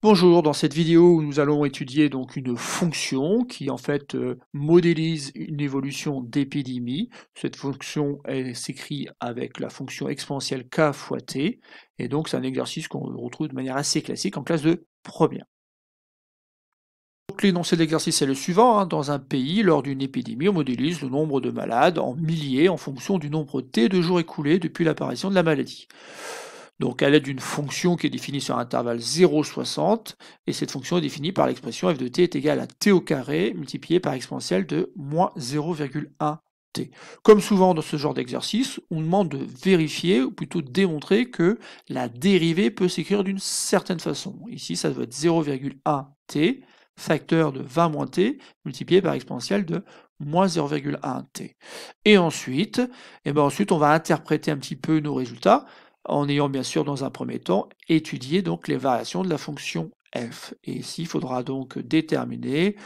Bonjour, dans cette vidéo nous allons étudier donc une fonction qui en fait euh, modélise une évolution d'épidémie. Cette fonction s'écrit avec la fonction exponentielle k fois t et donc c'est un exercice qu'on retrouve de manière assez classique en classe de première. l'énoncé de l'exercice est le suivant. Hein. Dans un pays, lors d'une épidémie, on modélise le nombre de malades en milliers en fonction du nombre t de jours écoulés depuis l'apparition de la maladie donc à l'aide d'une fonction qui est définie sur l'intervalle 0,60, et cette fonction est définie par l'expression f de t est égale à t au carré multiplié par exponentielle de moins 0,1 t. Comme souvent dans ce genre d'exercice, on demande de vérifier, ou plutôt de démontrer que la dérivée peut s'écrire d'une certaine façon. Ici, ça doit être 0,1 t facteur de 20 moins t multiplié par exponentielle de moins 0,1 t. Et ensuite, et eh ben ensuite, on va interpréter un petit peu nos résultats en ayant bien sûr dans un premier temps étudié donc les variations de la fonction f. Et ici, il faudra donc déterminer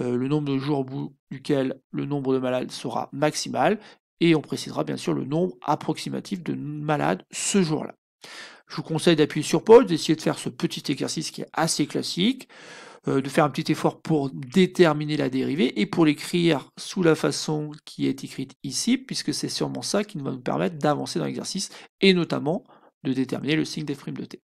euh, le nombre de jours au bout duquel le nombre de malades sera maximal et on précisera bien sûr le nombre approximatif de malades ce jour-là. Je vous conseille d'appuyer sur pause, d'essayer de faire ce petit exercice qui est assez classique. Euh, de faire un petit effort pour déterminer la dérivée et pour l'écrire sous la façon qui est écrite ici, puisque c'est sûrement ça qui va nous permettre d'avancer dans l'exercice et notamment de déterminer le signe des primes de t.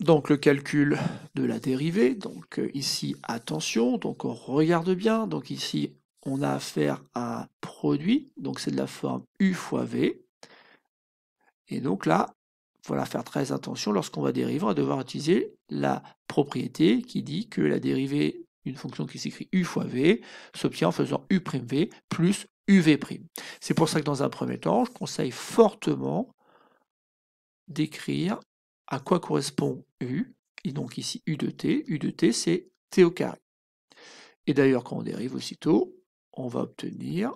Donc le calcul de la dérivée, donc euh, ici attention, donc on regarde bien, donc ici on a affaire à un produit, donc c'est de la forme u fois v, et donc là voilà, faire très attention lorsqu'on va dériver à devoir utiliser la propriété qui dit que la dérivée d'une fonction qui s'écrit u fois v s'obtient en faisant u'v plus uv'. C'est pour ça que dans un premier temps, je conseille fortement d'écrire à quoi correspond u, et donc ici u de t. u de t, c'est t au carré. Et d'ailleurs, quand on dérive aussitôt, on va obtenir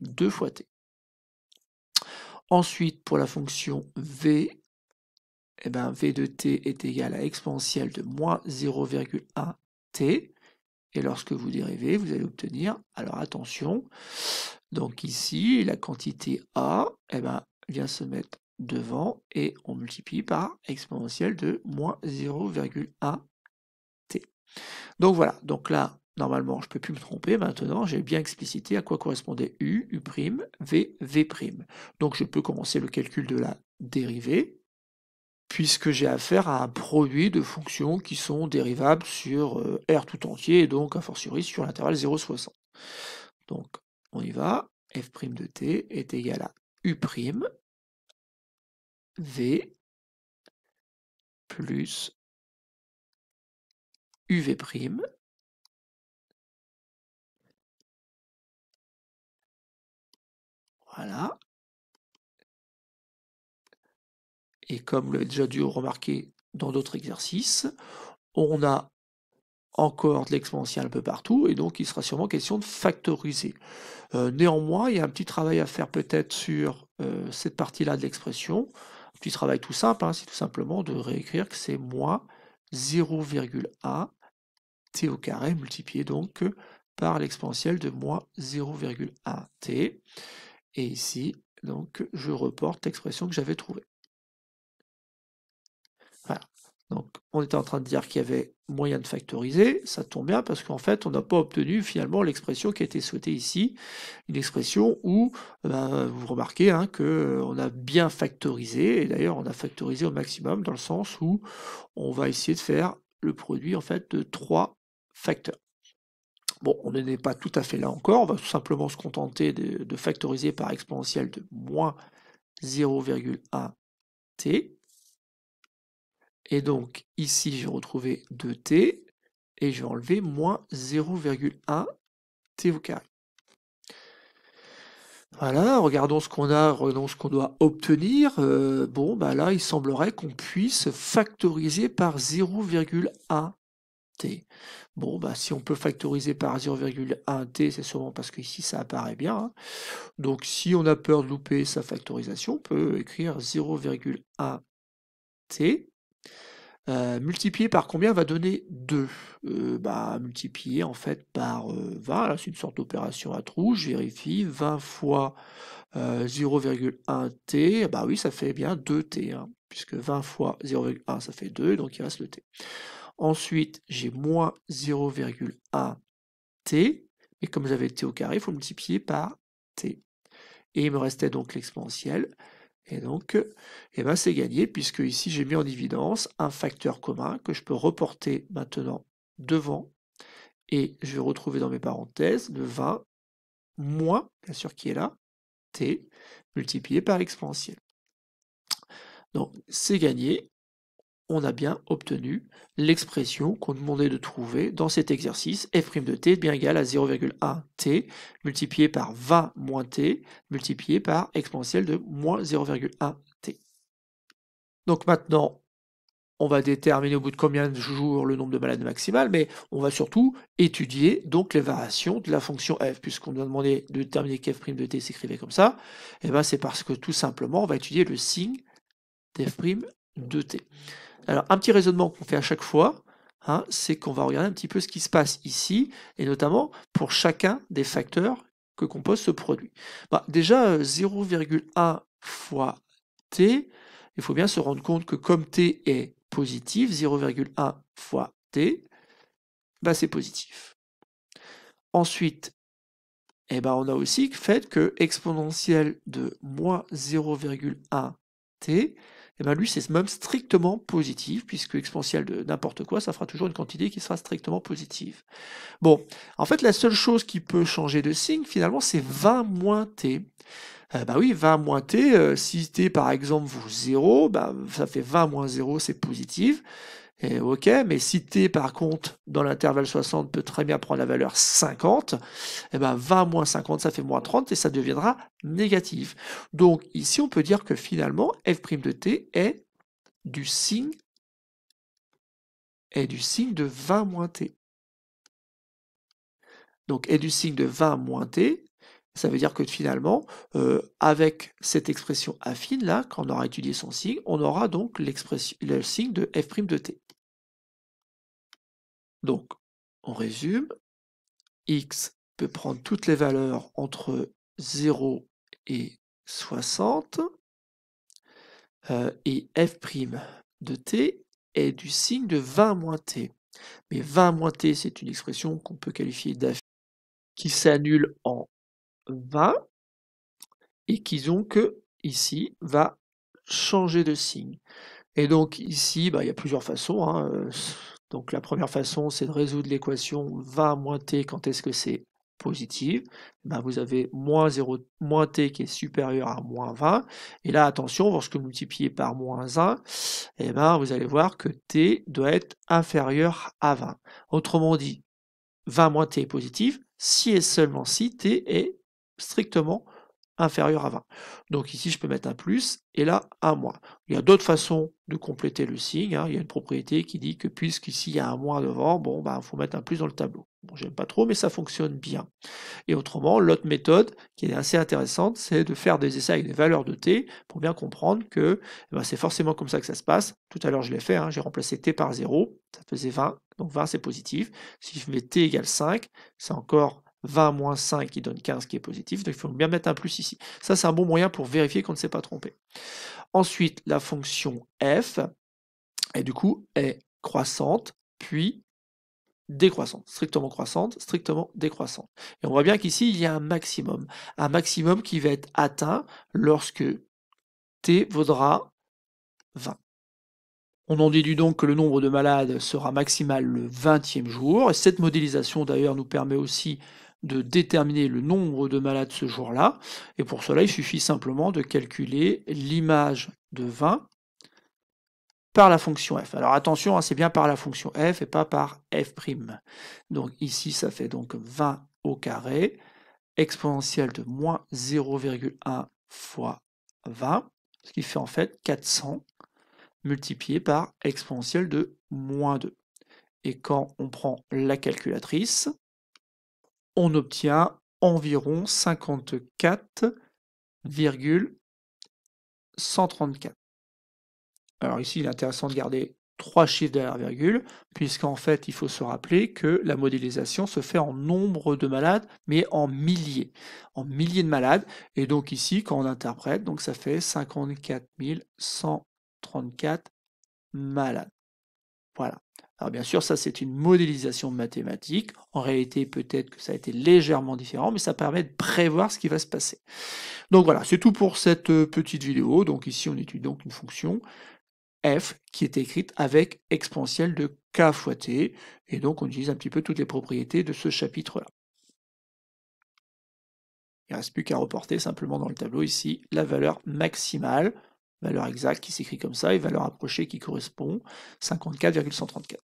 2 fois t. Ensuite, pour la fonction v eh ben, v de t est égal à exponentielle de moins 0,1t. Et lorsque vous dérivez, vous allez obtenir, alors attention, donc ici, la quantité A eh ben, vient se mettre devant et on multiplie par exponentielle de moins 0,1t. Donc voilà, donc là, normalement, je ne peux plus me tromper. Maintenant, j'ai bien explicité à quoi correspondait U, U', V, V'. Donc je peux commencer le calcul de la dérivée puisque j'ai affaire à un produit de fonctions qui sont dérivables sur euh, R tout entier et donc a fortiori sur l'intervalle 0,60. Donc on y va, f' de t est égal à u' v plus uv' voilà et comme vous l'avez déjà dû remarquer dans d'autres exercices, on a encore de l'exponentiel un peu partout, et donc il sera sûrement question de factoriser. Euh, néanmoins, il y a un petit travail à faire peut-être sur euh, cette partie-là de l'expression. Un petit travail tout simple, hein, c'est tout simplement de réécrire que c'est moins 0,1 t au carré multiplié donc par l'exponentielle de moins 0,1t. Et ici, donc, je reporte l'expression que j'avais trouvée. Donc, on était en train de dire qu'il y avait moyen de factoriser. Ça tombe bien parce qu'en fait, on n'a pas obtenu finalement l'expression qui a été souhaitée ici. Une expression où, eh ben, vous remarquez hein, qu'on euh, on a bien factorisé. Et d'ailleurs, on a factorisé au maximum dans le sens où on va essayer de faire le produit en fait de trois facteurs. Bon, on n'est pas tout à fait là encore. On va tout simplement se contenter de, de factoriser par exponentielle de moins 0,1t. Et donc ici, j'ai retrouvé 2t et je vais enlever moins 0,1 t au carré. Voilà, regardons ce qu'on a, regardons ce qu'on doit obtenir. Euh, bon, bah là, il semblerait qu'on puisse factoriser par 0,1 t. Bon, bah si on peut factoriser par 0,1 t, c'est sûrement parce qu'ici, ça apparaît bien. Hein. Donc, si on a peur de louper sa factorisation, on peut écrire 0,1 t euh, multiplié par combien va donner 2 euh, bah, Multiplié en fait par 20, euh, c'est une sorte d'opération à trous, je vérifie, 20 fois 0,1t, bah oui ça fait bien 2t, hein, puisque 20 fois 0,1 ça fait 2, donc il reste le t. Ensuite j'ai moins 0,1t, et comme j'avais t au carré, il faut multiplier par t. Et il me restait donc l'exponentiel. Et donc, euh, eh ben c'est gagné, puisque ici, j'ai mis en évidence un facteur commun que je peux reporter maintenant devant. Et je vais retrouver dans mes parenthèses le 20 moins, bien sûr, qui est là, t, multiplié par l'exponentielle. Donc, c'est gagné on a bien obtenu l'expression qu'on demandait de trouver dans cet exercice f' de t est bien égal à 0,1t multiplié par 20 moins t multiplié par exponentielle de moins 0,1t. Donc maintenant, on va déterminer au bout de combien de jours le nombre de malades maximales, mais on va surtout étudier donc les variations de la fonction f, puisqu'on nous a demandé de déterminer qu'f' de t s'écrivait comme ça, et eh bien c'est parce que tout simplement on va étudier le signe d'f' de t. Alors, un petit raisonnement qu'on fait à chaque fois, hein, c'est qu'on va regarder un petit peu ce qui se passe ici, et notamment pour chacun des facteurs que compose ce produit. Bah, déjà, 0,1 fois t, il faut bien se rendre compte que comme t est positif, 0,1 fois t, bah, c'est positif. Ensuite, eh ben, on a aussi le fait que exponentielle de moins 0,1t, et eh bien lui, c'est même strictement positif, puisque exponentielle de n'importe quoi, ça fera toujours une quantité qui sera strictement positive. Bon, en fait, la seule chose qui peut changer de signe, finalement, c'est 20 moins t. Eh ben bah oui, 20 moins t, euh, si t par exemple vaut 0, bah, ben, ça fait 20 moins 0, c'est positif. Eh, ok, mais si T par contre dans l'intervalle 60 peut très bien prendre la valeur 50, et eh ben 20 moins 50 ça fait moins 30 et ça deviendra négatif. Donc ici on peut dire que finalement f' de T est du signe est du signe de 20 moins T. Donc est du signe de 20 moins T, ça veut dire que finalement, euh, avec cette expression affine là, quand on aura étudié son signe, on aura donc le signe de f' de t. Donc, on résume. X peut prendre toutes les valeurs entre 0 et 60. Euh, et f' de t est du signe de 20 moins t. Mais 20 moins t, c'est une expression qu'on peut qualifier d'affichée, qui s'annule en 20 et qui donc euh, ici va changer de signe. Et donc ici, bah, il y a plusieurs façons. Hein. Euh, donc la première façon, c'est de résoudre l'équation 20 moins t quand est-ce que c'est positif. Eh ben, vous avez moins, 0, moins t qui est supérieur à moins 20. Et là, attention, lorsque vous multipliez par moins 1, eh ben, vous allez voir que t doit être inférieur à 20. Autrement dit, 20 moins t est positif si et seulement si t est strictement positif inférieur à 20. Donc ici, je peux mettre un plus et là, un moins. Il y a d'autres façons de compléter le signe. Hein. Il y a une propriété qui dit que puisqu'ici, il y a un moins devant, bon, il ben, faut mettre un plus dans le tableau. Bon, j'aime pas trop, mais ça fonctionne bien. Et autrement, l'autre méthode qui est assez intéressante, c'est de faire des essais avec des valeurs de t pour bien comprendre que eh ben, c'est forcément comme ça que ça se passe. Tout à l'heure, je l'ai fait, hein. j'ai remplacé t par 0, ça faisait 20, donc 20 c'est positif. Si je mets t égale 5, c'est encore 20 moins 5 qui donne 15 qui est positif, donc il faut bien mettre un plus ici. Ça, c'est un bon moyen pour vérifier qu'on ne s'est pas trompé. Ensuite, la fonction f, et du coup, est croissante, puis décroissante, strictement croissante, strictement décroissante. Et on voit bien qu'ici, il y a un maximum. Un maximum qui va être atteint lorsque t vaudra 20. On en déduit donc que le nombre de malades sera maximal le 20e jour. cette modélisation d'ailleurs nous permet aussi de déterminer le nombre de malades ce jour-là. Et pour cela, il suffit simplement de calculer l'image de 20 par la fonction f. Alors attention, hein, c'est bien par la fonction f et pas par f'. Donc ici, ça fait donc 20 au carré, exponentielle de moins 0,1 fois 20, ce qui fait en fait 400 multiplié par exponentielle de moins 2. Et quand on prend la calculatrice, on obtient environ 54,134. Alors ici, il est intéressant de garder trois chiffres derrière la virgule, puisqu'en fait, il faut se rappeler que la modélisation se fait en nombre de malades, mais en milliers, en milliers de malades. Et donc ici, quand on interprète, donc ça fait 54 134 malades. Voilà. Alors bien sûr, ça c'est une modélisation mathématique. En réalité, peut-être que ça a été légèrement différent, mais ça permet de prévoir ce qui va se passer. Donc voilà, c'est tout pour cette euh, petite vidéo. Donc ici, on étudie donc une fonction f qui est écrite avec exponentielle de k fois t. Et donc on utilise un petit peu toutes les propriétés de ce chapitre-là. Il ne reste plus qu'à reporter simplement dans le tableau ici la valeur maximale, valeur exacte qui s'écrit comme ça, et valeur approchée qui correspond 54,134.